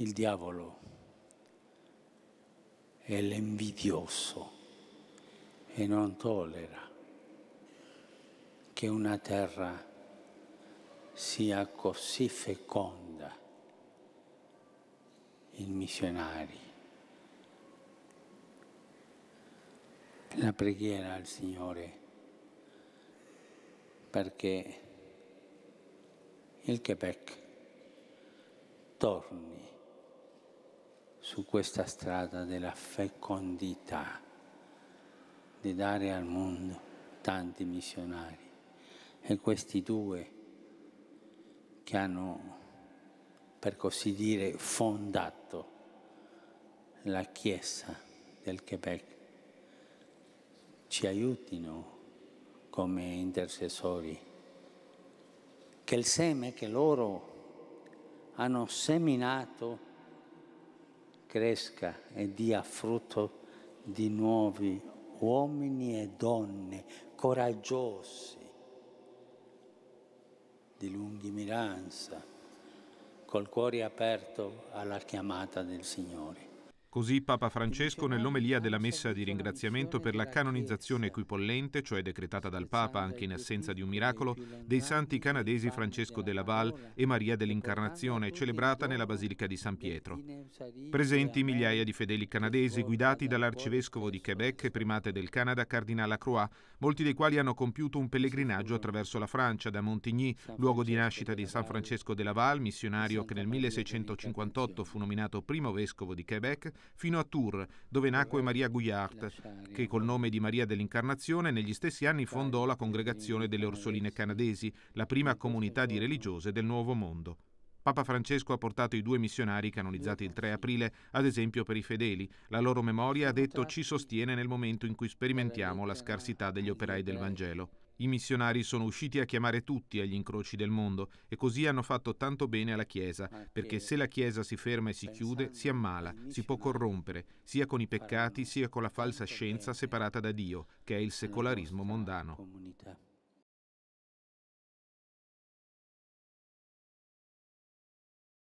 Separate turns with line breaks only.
il diavolo è l'envidioso e non tollera che una terra sia così feconda in missionari. La preghiera al Signore perché il Quebec torni su questa strada della fecondità, di dare al mondo tanti missionari. E questi due che hanno, per così dire, fondato la Chiesa del Quebec, ci aiutino come intercessori, che il seme che loro hanno seminato cresca e dia frutto di nuovi uomini e donne coraggiosi, di lungimiranza, col cuore aperto alla chiamata del Signore.
Così Papa Francesco, nell'omelia della messa di ringraziamento per la canonizzazione equipollente, cioè decretata dal Papa anche in assenza di un miracolo, dei santi canadesi Francesco de Laval e Maria dell'Incarnazione, celebrata nella Basilica di San Pietro. Presenti migliaia di fedeli canadesi guidati dall'arcivescovo di Quebec e primate del Canada, Cardinale Croix, molti dei quali hanno compiuto un pellegrinaggio attraverso la Francia, da Montigny, luogo di nascita di San Francesco de Laval, missionario che nel 1658 fu nominato primo vescovo di Quebec, fino a Tours, dove nacque Maria Gouillard, che col nome di Maria dell'Incarnazione negli stessi anni fondò la Congregazione delle Orsoline Canadesi, la prima comunità di religiose del Nuovo Mondo. Papa Francesco ha portato i due missionari canonizzati il 3 aprile ad esempio per i fedeli. La loro memoria, ha detto, ci sostiene nel momento in cui sperimentiamo la scarsità degli operai del Vangelo. I missionari sono usciti a chiamare tutti agli incroci del mondo e così hanno fatto tanto bene alla Chiesa, perché se la Chiesa si ferma e si chiude, si ammala, si può corrompere, sia con i peccati sia con la falsa scienza separata da Dio, che è il secolarismo mondano.